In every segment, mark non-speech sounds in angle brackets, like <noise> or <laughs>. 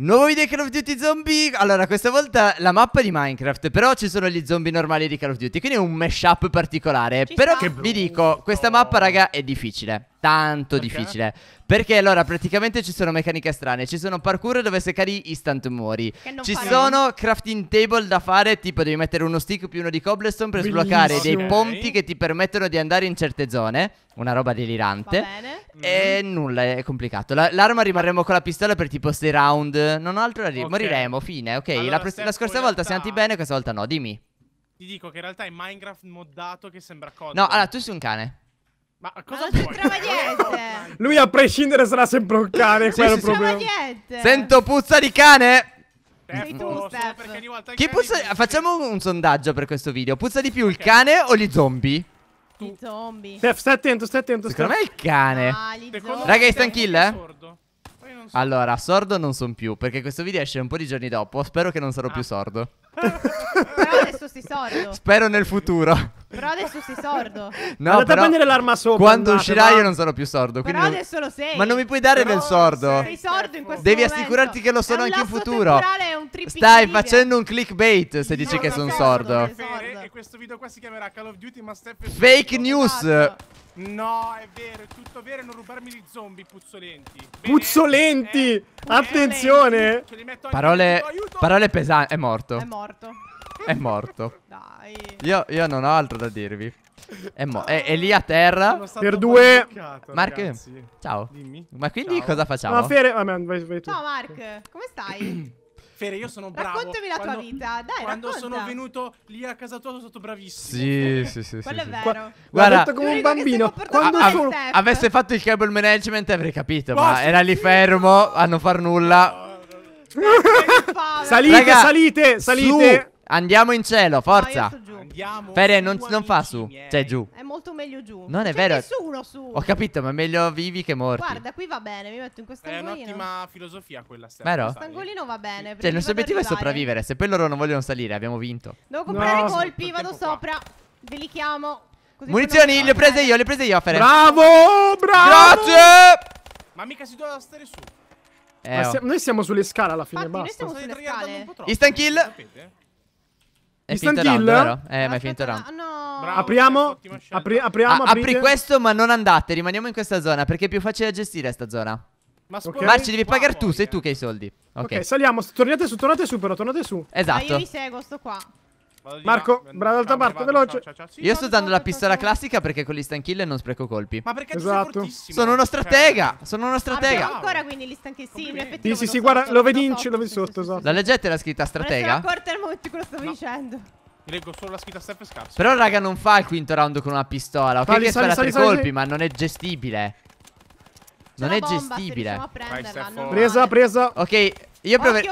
Nuovo video di Call of Duty Zombie Allora questa volta la mappa è di Minecraft Però ci sono gli zombie normali di Call of Duty Quindi è un mashup particolare ci Però vi dico Questa mappa raga è difficile tanto okay. difficile. Perché allora praticamente ci sono meccaniche strane, ci sono parkour dove se cadi instant muori. Ci faremo. sono crafting table da fare, tipo devi mettere uno stick più uno di cobblestone per Bellissimo. sbloccare dei okay. ponti che ti permettono di andare in certe zone, una roba delirante. E mm. nulla, è complicato. La, l'arma rimarremo con la pistola per tipo 6 round, non altro da dire, okay. moriremo, fine, ok. Allora, la, pres- la, scorsa volta realtà... siamo bene, questa volta no, dimmi. Ti dico che in realtà è Minecraft moddato che sembra cosa. No, allora tu sei un cane. Ma cosa non c'entrava niente! <laughs> Lui a prescindere sarà sempre un cane, sì, quello sì, problema. niente! Sento puzza di cane! Tempo, eh, tu, Chi puzza... Facciamo un sondaggio per questo video. Puzza di più okay. il cane o gli zombie? I zombie. Steph, stai attento, stai attento. Secondo me è il cane. Ah, gli zombie. Raga, kill, eh? Allora, sordo non sono più, perché questo video esce un po' di giorni dopo. Spero che non sarò ah. più sordo. <laughs> adesso si sordo. <laughs> Spero nel futuro. Però adesso sei sordo. No, Andate però, a prendere l'arma sopra. Quando andate, uscirai ma... io non sarò più sordo. Però quindi... adesso lo sei. Ma non mi puoi dare però del sordo. Sei sordo in questo Devi momento. assicurarti che lo sono anche in futuro. Stai facendo un clickbait se dici no, che sono sordo. Eh, sordo. E eh, eh, questo video qua si chiamerà Call of Duty Must Have Fake news. Esatto. No, è vero, è tutto vero, non rubarmi gli zombie puzzolenti. Bene, puzzolenti! Eh, Attenzione! Parole, aiuto, aiuto. parole pesanti. È morto. È morto. È morto. <laughs> Dai. Io, io non ho altro da dirvi. È, è, è, lì a terra per due. Mark, ragazzi. ciao. Dimmi. Ma quindi ciao. cosa facciamo? No, Fere, vabbè, ah, vai, vai Ciao Mark, come stai? <clears throat> Fere, io sono bravo. Raccontami la quando, tua vita, dai, Quando racconta. sono venuto lì a casa tua sono stato bravissimo. Sì, sì, sì. Quello sì, è sì. vero. Guarda, detto come un bambino. Quando sono... avesse fatto il cable management avrei capito, Posso? ma era lì fermo a non far nulla. No. Salite, salite, salite, salite. Andiamo in cielo, forza. No, giù. Andiamo Ferie non, non fa su, eh. cioè giù. È molto meglio giù. Non è cioè, vero. nessuno su. Ho capito, ma è meglio vivi che morti. Guarda, qui va bene, mi metto in questo angolino. È un'ottima filosofia quella sera. Vero? Questo angolino va bene. Cioè, il nostro obiettivo è sopravvivere. Se poi loro non vogliono salire, abbiamo vinto. Devo comprare no, colpi, vado sopra. Qua. Ve li chiamo. Così Munizioni, le ho prese io, le ho prese io, Fere. Bravo, bravo. Grazie. Ma mica si doveva stare su. Eh, oh. noi siamo sulle scale alla fine, Infatti, basta. Noi siamo sulle scale. Instant eh, kill. Sapete? È Instant finito il round, vero? Eh, ma è finito il round. No. Bravo, ah, apriamo, apri, apriamo, ah, apri questo, ma non andate. Rimaniamo in questa zona perché è più facile da gestire sta zona. Ma okay. Marci, devi pagare tu, sei tu che hai i soldi. Ok, okay saliamo. Tornate su, tornate su, però tornate su. Esatto. Ma ah, io mi seguo, sto qua. Marco, bravo d'altra parte, veloce. Ciao, ciao, ciao. Sì, Io sto usando la pistola classica perché con gli kill non spreco colpi. Ma perché esatto. tu sei Sono uno cioè, stratega, cioè. sono uno ah, stratega. Ah, ancora quindi gli stanchi, sì, in effetti. Sì, sì, sì, guarda, lo vedi in lo vedi sotto, esatto. La leggete la scritta stratega? Ma corta il momento che lo stavo dicendo. Leggo solo la scritta step e scarso. Però raga non fa il quinto round con una pistola. Ok sali, che spara tre colpi, ma non è gestibile. Non è gestibile. Presa, presa. Ok, io proverei.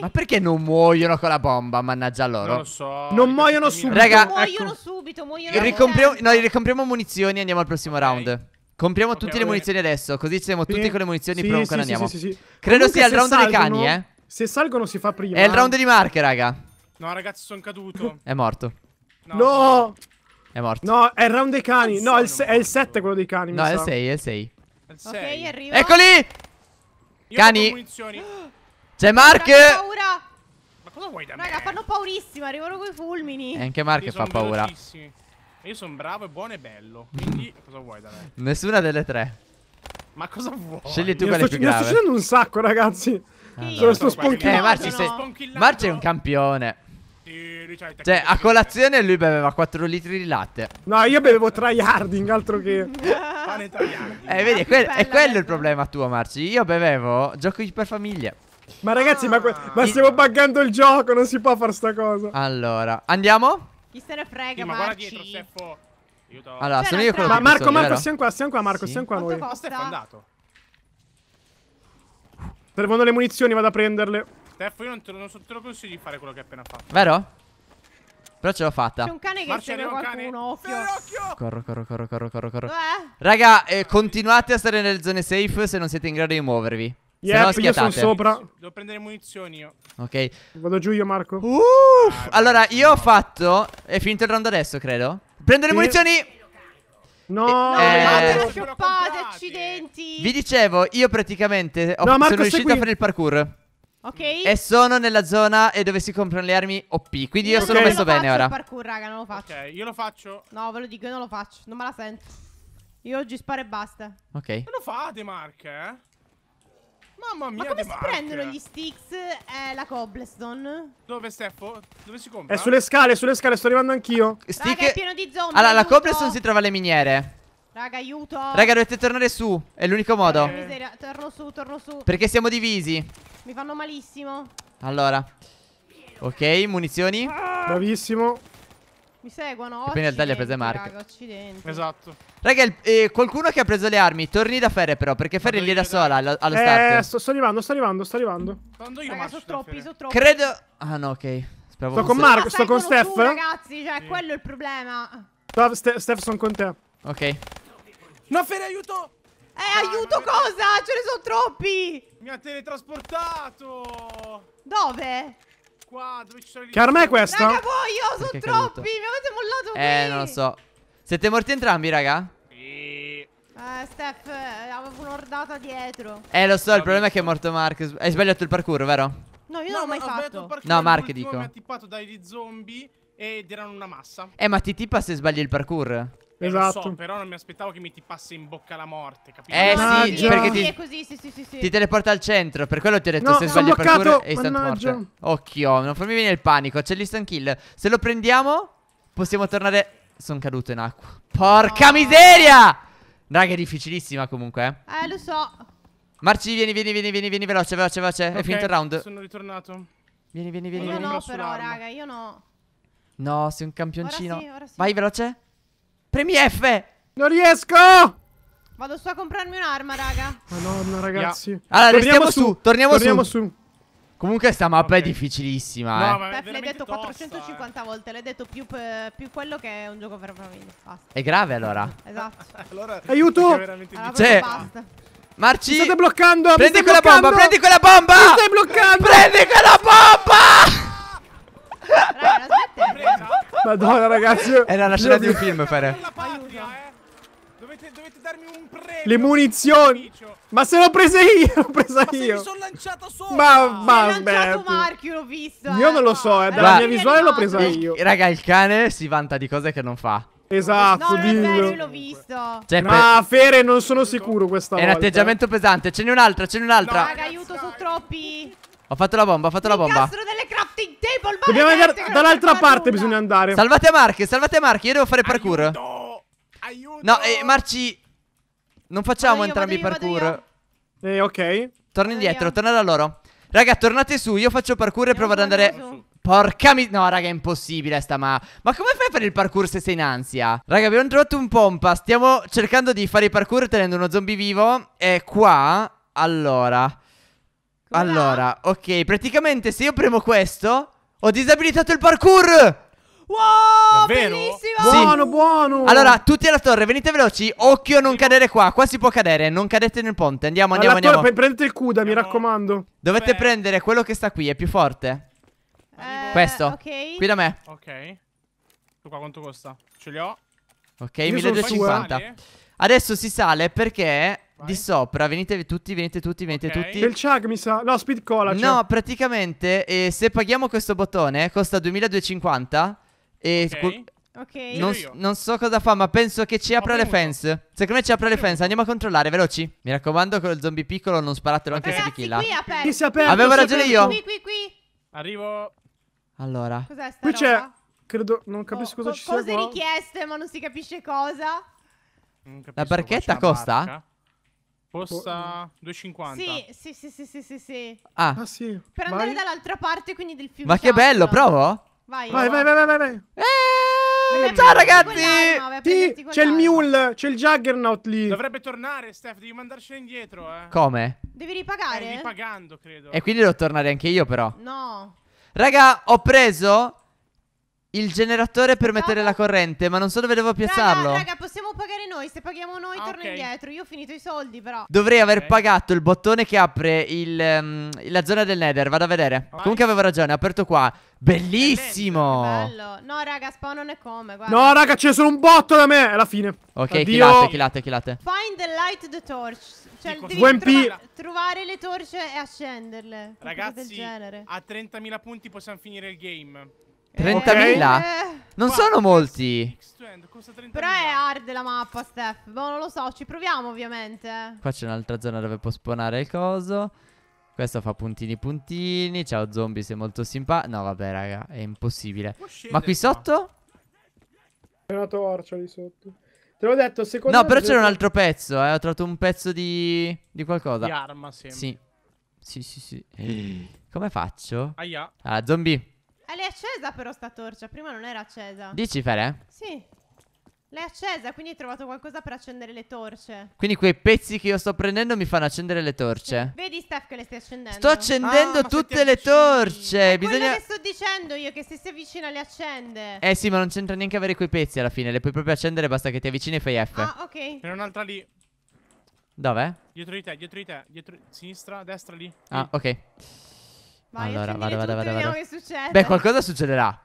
Ma perché non muoiono con la bomba? Mannaggia loro. Non lo so. Non muoiono subito. Raga, muoiono ecco. subito. Muoiono ricompriamo, no, ricompriamo munizioni e andiamo al prossimo okay. round. Compriamo okay, tutte le munizioni adesso. Così siamo sì. tutti con le munizioni. Sì, Pronto sì, andiamo. Sì, sì, sì. Credo sia il round salgono, dei cani, eh. Se salgono, si fa prima. È il round di Marche, raga. No, ragazzi, sono caduto. <laughs> È morto. No. no. È morto. No, è il round dei cani. No, è il, è il 7 quello dei cani. No, è il 6, è il 6. Ok, arrivo. Eccoli. Io cani. <gasps> C'è Mark! Ma cosa vuoi da Raga, me? Raga, fanno paurissima, arrivano coi fulmini. E eh, anche Mark fa paura. Io sono bravo e buono e bello. Quindi, <laughs> cosa vuoi da me? Nessuna delle tre. Ma cosa vuoi? Scegli tu quelle più grave. Mi sto succedendo un sacco, ragazzi. Allora. Sto sponchillando. Eh, Marci, sei... Marci è un campione. Cioè, a colazione lui beveva 4 litri di latte. No, io bevevo tryharding, altro che. Pane tryharding. Eh, vedi, è, ah, que è quello il problema tuo, Marci. Io bevevo giochi per famiglie. Ma ragazzi, ah. ma, ma, stiamo buggando il gioco, non si può fare sta cosa. Allora, andiamo? Chi se ne frega, sì, ma guarda dietro, Steffo. Allora, sono io quello Ma Marco, Marco, Marco, siamo qua, siamo qua, Marco, sì. siamo qua Quanto noi. Steffo è andato. Servono le munizioni, vado a prenderle. Steffo, io non te lo, non te lo consiglio di fare quello che hai appena fatto. Vero? Però ce l'ho fatta. C'è un cane che Marcia segue qualcuno. Cane. Occhio. Corro, corro, corro, corro, corro, corro. Eh? Raga, eh, continuate a stare nelle zone safe se non siete in grado di muovervi. Yep, se no, io sono sopra. Devo prendere munizioni io. Ok. Vado giù io, Marco. Uff, ah, allora io ho fatto. È finito il round adesso, credo. Prendere sì. munizioni. No, no, eh, no eh, scioppate, accidenti. Vi dicevo, io praticamente ho, no, Marco, sono riuscito a fare il parkour. Ok. E sono nella zona dove si comprano le armi OP. Quindi io, io sono messo bene ora. Non lo faccio il parkour, raga, non lo faccio. Ok, io lo faccio. No, ve lo dico, io non lo faccio. Non me la sento. Io oggi sparo e basta. Ok. Ma lo fate, Mark, eh? Mamma mia, Ma come si marche. prendono gli sticks eh, la cobblestone? Dove, Steffo? Dove si compra? È sulle scale, sulle scale, sto arrivando anch'io. Stick... Raga, è pieno di zombie. Allora, aiuto. la cobblestone si trova alle miniere. Raga, aiuto. Raga, dovete tornare su. È l'unico modo. Eh. Torno su, torno su. Perché siamo divisi. Mi fanno malissimo. Allora. Ok, munizioni. Ah. Bravissimo. Mi seguono. Appena il taglio ha preso Mark. Raga, accidenti. Esatto. Raga, il, eh, qualcuno che ha preso le armi, torni da Ferre però, perché Ferre lì da sola allo, allo eh, start. Sto, sto, arrivando, sto arrivando, sto arrivando. Quando io Raga, sono troppi, sono troppi. Credo... Ah no, ok. Speravo sto con Marco, sto con Steph. Tu, ragazzi, cioè, sì. quello è il problema. Steph, Steph, sono con te. Ok. No, Ferre, aiuto! Eh, no, aiuto cosa? Ce ne sono troppi! Mi ha teletrasportato! Dove? Qua, dove ci sono i... Che arma è questa? Raga, voi, io sono troppi! Mi avete mollato Eh, qui. non lo so. Siete morti entrambi, raga? eh, Steph, avevo un'ordata dietro. Eh, lo so, il problema è che è morto Mark. Hai sbagliato il parkour, vero? No, io non l'ho mai fatto. No, Mark dico. Mi ha tippato dai zombie ed erano una massa. Eh, ma ti tippa se sbagli il parkour. Eh, esatto. però non mi aspettavo che mi tippasse in bocca la morte, capito? Eh no, sì, perché ti, così, sì, sì, sì, ti teleporta al centro, per quello ti ho detto se sbagli il parkour e instant morte. Occhio, non farmi venire il panico, c'è l'instant kill. Se lo prendiamo possiamo tornare... Sono caduto in acqua. Porca miseria! Raga, è difficilissima comunque. Eh. eh, lo so. Marci, vieni, vieni, vieni, vieni, vieni, veloce, veloce, veloce. Okay, è finito il round. Sono ritornato. Vieni, vieni, vieni. Io no, però, raga, io no. No, sei un campioncino. Ora sì, ora sì. Vai, veloce. Premi F. Non riesco. Vado su a comprarmi un'arma, raga. Madonna, ragazzi. Yeah. Allora, torniamo su. su. Torniamo, torniamo su. su. Comunque sta mappa okay. è difficilissima. No, eh. ma l'hai detto tosta, 450 eh. volte, l'hai detto più, più, quello che è un gioco per famiglia Basta. È grave allora. esatto. esatto. <laughs> allora, <laughs> Aiuto! Allora, cioè, basta. Marci, mi state bloccando. Prendi quella bloccando. bomba, prendi quella bomba. Mi stai bloccando. Prendi quella bomba. Raga, Madonna, ragazzi. Era la scena di un film, Fere. Aiuto dovete darmi un premio. Le munizioni. Ma se l'ho presa io, <laughs> l'ho presa ma io. Mi sono lanciato sopra. Ma, ma si beh. marchio, l'ho visto. Io eh, non lo eh. so, eh, dalla mia visuale l'ho presa io. Raga, il cane si vanta di cose che non fa. Esatto, no, dillo. l'ho visto. Cioè, ma per... Fere, non sono sicuro questa È volta. È un atteggiamento pesante. Ce n'è un'altra, ce n'è un'altra. No, raga, aiuto, sono troppi. Ho fatto la bomba, ho fatto Mi la bomba. delle crafting table, Dobbiamo andare dall'altra parte, bisogna andare. Salvate Mark, salvate Mark, io devo fare parkour. Aiuto. Aiuto. No, eh, Marci, non facciamo vado entrambi i parkour. Eh, ok. Torna indietro, torna da loro. Raga, tornate su, io faccio parkour e provo ad andare... Su. Porca mi... No, raga, è impossibile sta ma... Ma come fai a fare il parkour se sei in ansia? Raga, abbiamo trovato un pompa. Stiamo cercando di fare i parkour tenendo uno zombie vivo. E qua... Allora... Come allora, va? ok, praticamente se io premo questo... Ho disabilitato il parkour! Wow, Davvero? bellissimo! Sì. Buono, buono! Allora, tutti alla torre, venite veloci. Occhio a non cadere qua. Qua si può cadere. Non cadete nel ponte. Andiamo, andiamo, alla andiamo. Torre, prendete il Cuda, mi eh, raccomando. Dovete Beh. prendere quello che sta qui, è più forte. Eh, Questo. Okay. Qui da me. Ok. Tu qua quanto costa? Ce li ho. Ok, Io 1250. Adesso si sale perché Vai. di sopra venite tutti, venite tutti, venite okay. tutti. Del chug mi sa. No, speed cola. No, praticamente eh, se paghiamo questo bottone costa 2250. E okay. Okay. Non, non, so cosa fa, ma penso che ci apra le fence. Secondo me ci apra le fence. Andiamo a controllare, veloci. Mi raccomando, con il zombie piccolo non sparatelo anche Ragazzi, se di killa. Qui è aperto. Avevo ragione io. Qui, qui, qui. Arrivo. Allora. Cos'è sta Qui c'è. Credo. Non capisco oh, cosa co ci sia. Cose qua. richieste, ma non si capisce cosa. La barchetta costa? Barca. Costa 2,50. Sì, sì, sì, sì, sì, sì, sì. Ah. ah sì. Per andare dall'altra parte, quindi del fiume. Ma che bello, provo? Vai, vai, vai, vai, vai, vai. Eh, ciao eh, ragazzi! Sì, c'è il mule, c'è il juggernaut lì. Dovrebbe tornare, Steph, devi mandarcene indietro, eh. Come? Devi ripagare? Eh, ripagando, credo. E quindi devo tornare anche io, però. No. Raga, ho preso il generatore per mettere no. la corrente, ma non so dove devo piazzarlo. Raga, raga, noi, se paghiamo noi, ah, torna indietro. Io ho finito i soldi, però. Dovrei aver okay. pagato il bottone che apre il, um, la zona del Nether. Vado a vedere. Vai. Comunque avevo ragione, ho aperto qua. Bellissimo! Bello. No, raga, spawn non è come. Guarda. No, raga, ce ne sono un botto da me. È la fine. Ok, Addio. killate, killate, killate. Find the light the torch. Cioè, devi trova trovare le torce e accenderle. Ragazzi, a 30.000 punti possiamo finire il game. 30.000? Okay. Eh. Non sono molti. 100, costa 30 Però è hard la mappa, Steph. Boh, non lo so, ci proviamo ovviamente. Qua c'è un'altra zona dove può spawnare il coso. Questo fa puntini puntini. Ciao zombie, sei molto simpatico. No, vabbè, raga, è impossibile. Ma qui sotto? C'è una torcia lì sotto. Te l'ho detto, secondo no, me... No, però c'era un altro pezzo, eh. Ho trovato un pezzo di... di qualcosa. Di arma, sì. Sì. Sì, sì, sì. <gasps> Come faccio? Aia. Ah, zombie. E è accesa però sta torcia, prima non era accesa. Dici Fere? Sì. L'hai accesa, quindi hai trovato qualcosa per accendere le torce. Quindi quei pezzi che io sto prendendo mi fanno accendere le torce. Vedi Steph che le stai accendendo? Sto accendendo ah, tutte le torce. Ma Bisogna... quello che sto dicendo io, che se si avvicina le accende. Eh sì, ma non c'entra neanche avere quei pezzi alla fine. Le puoi proprio accendere, basta che ti avvicini e fai F. Ah, ok. C'è un'altra lì. Dov'è? Dietro di te, dietro di te. Dietro... Sinistra, destra lì. Ah, ok. Vai, allora, vado, vado, vado, vado. Che succede. Beh, qualcosa succederà.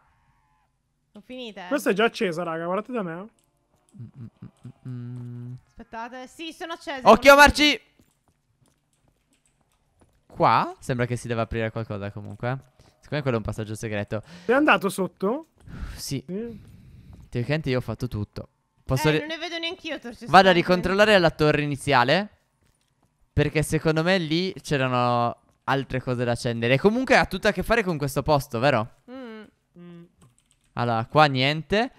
Ho finita. Eh. Questa è già accesa, raga. Guardate da me. Eh. Aspettate, sì, sono accese. Occhio, Marci! Qua? Sembra che si deve aprire qualcosa comunque. Secondo me quello è un passaggio segreto. Sei andato sotto? Sì. Eh. Teoricamente io ho fatto tutto. Posso eh, non ne vedo neanche io torce Vado a ricontrollare la torre iniziale. Perché secondo me lì c'erano altre cose da accendere. comunque ha tutto a che fare con questo posto, vero? Mm. mm. Allora, qua niente.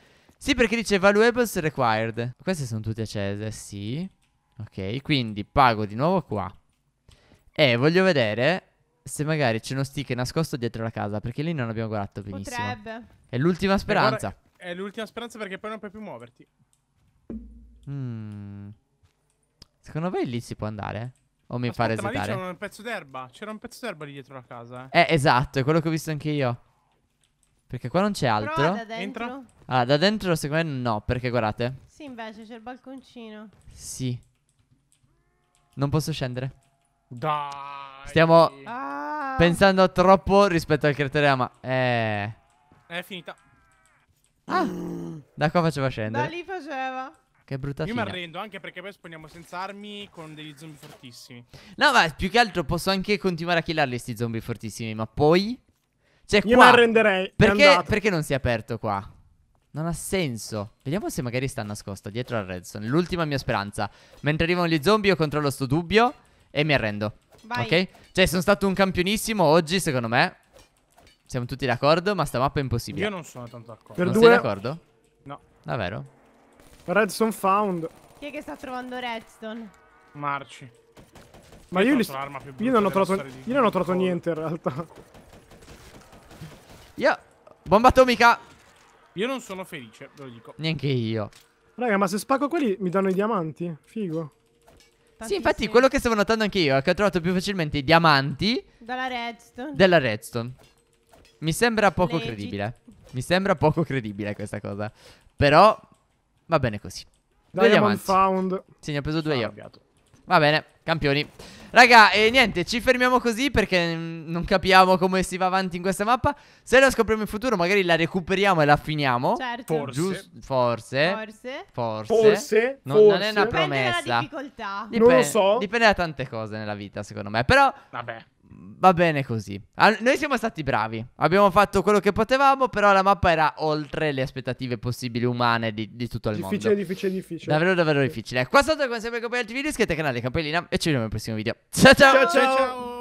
Sì, perché dice valuables required. Queste sono tutte accese, eh, sì. Ok, quindi pago di nuovo qua. E voglio vedere se magari c'è uno stick nascosto dietro la casa, perché lì non abbiamo guardato benissimo. Potrebbe. È l'ultima speranza. è l'ultima speranza perché poi non puoi più muoverti. Mm. Secondo voi lì si può andare? O mi Aspetta, fa resetare? Ma lì c'era un pezzo d'erba. C'era un pezzo d'erba lì dietro la casa. Eh. eh, esatto, è quello che ho visto anche io. Perché qua non c'è altro. Prova da dentro. Entra. Allora, da dentro secondo me no, perché guardate. Sì, invece c'è il balconcino. Sì. Non posso scendere. Dai. Stiamo ah. pensando troppo rispetto al creatore ama. eh È finita. Ah. Da qua faceva scendere. Da lì faceva. Che brutta Io fine. mi arrendo anche perché poi spawniamo senza armi con degli zombie fortissimi. No, ma più che altro posso anche continuare a killarli sti zombie fortissimi, ma poi cioè, Io mi arrenderei. Perché, perché non si è aperto qua? Non ha senso. Vediamo se magari sta nascosto dietro al redstone. L'ultima mia speranza. Mentre arrivano gli zombie, io controllo sto dubbio e mi arrendo. Vai. Ok? Cioè, sono stato un campionissimo oggi, secondo me. Siamo tutti d'accordo, ma sta mappa è impossibile. Io non sono tanto d'accordo. Per non due... sei d'accordo? No. Davvero? Redstone found. Chi è che sta trovando redstone? Marci. Ma io, io, li... io non ho trovato, io non ho trovato niente in realtà. Io... Bomba atomica. Io non sono felice, ve lo dico. Neanche io. Raga, ma se spacco quelli mi danno i diamanti. Figo. Sì, infatti quello che stavo notando anche io è che ho trovato più facilmente i diamanti Dalla redstone Della redstone Mi sembra poco Legit. credibile Mi sembra poco credibile questa cosa Però va bene così Diamond diamanti found. Sì, ne ho preso due io Va bene, campioni Raga, e niente, ci fermiamo così perché mm, non capiamo come si va avanti in questa mappa. Se la scopriamo in futuro, magari la recuperiamo e la finiamo. Certo. Forse. Gius forse. Forse. Forse. Forse. Non, forse. non è una promessa. Dipende dalla difficoltà. Dipende, non lo so. Dipende da tante cose nella vita, secondo me. Però... Vabbè va bene così. Ah, noi siamo stati bravi, abbiamo fatto quello che potevamo, però la mappa era oltre le aspettative possibili umane di, di tutto il difficile, mondo. Difficile, difficile, difficile. Davvero, davvero difficile. Qua sotto come sempre Capelli TV, iscrivetevi al canale Capellina e ci vediamo nel prossimo video. ciao ciao! ciao, ciao. ciao.